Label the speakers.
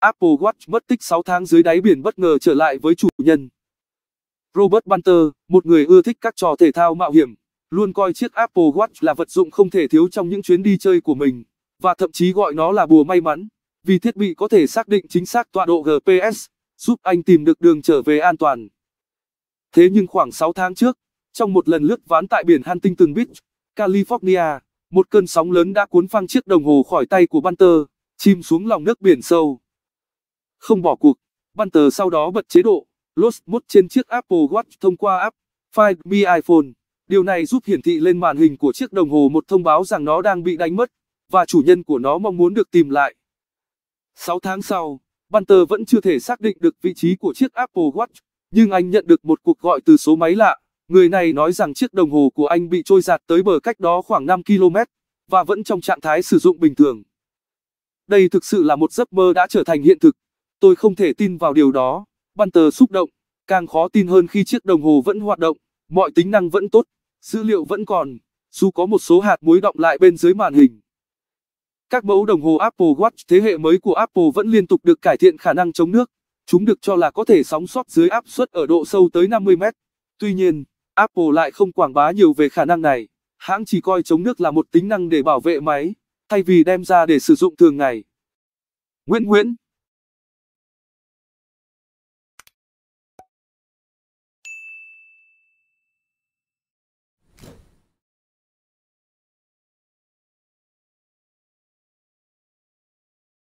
Speaker 1: Apple Watch mất tích 6 tháng dưới đáy biển bất ngờ trở lại với chủ nhân. Robert Bunter, một người ưa thích các trò thể thao mạo hiểm, luôn coi chiếc Apple Watch là vật dụng không thể thiếu trong những chuyến đi chơi của mình, và thậm chí gọi nó là bùa may mắn, vì thiết bị có thể xác định chính xác tọa độ GPS, giúp anh tìm được đường trở về an toàn. Thế nhưng khoảng 6 tháng trước, trong một lần lướt ván tại biển Huntington Beach, California, một cơn sóng lớn đã cuốn phăng chiếc đồng hồ khỏi tay của Bunter, chìm xuống lòng nước biển sâu. Không bỏ cuộc, Bunter sau đó bật chế độ Lost Mode trên chiếc Apple Watch thông qua app Find Me iPhone. Điều này giúp hiển thị lên màn hình của chiếc đồng hồ một thông báo rằng nó đang bị đánh mất và chủ nhân của nó mong muốn được tìm lại. 6 tháng sau, Bunter vẫn chưa thể xác định được vị trí của chiếc Apple Watch, nhưng anh nhận được một cuộc gọi từ số máy lạ. Người này nói rằng chiếc đồng hồ của anh bị trôi giạt tới bờ cách đó khoảng 5 km và vẫn trong trạng thái sử dụng bình thường. Đây thực sự là một giấc mơ đã trở thành hiện thực. Tôi không thể tin vào điều đó. Banter xúc động, càng khó tin hơn khi chiếc đồng hồ vẫn hoạt động, mọi tính năng vẫn tốt, dữ liệu vẫn còn, dù có một số hạt muối động lại bên dưới màn hình. Các mẫu đồng hồ Apple Watch thế hệ mới của Apple vẫn liên tục được cải thiện khả năng chống nước. Chúng được cho là có thể sóng sót dưới áp suất ở độ sâu tới 50 mét. Tuy nhiên, Apple lại không quảng bá nhiều về khả năng này. Hãng chỉ coi chống nước là một tính năng để bảo vệ máy, thay vì đem ra để sử dụng thường ngày. Nguyễn Nguyễn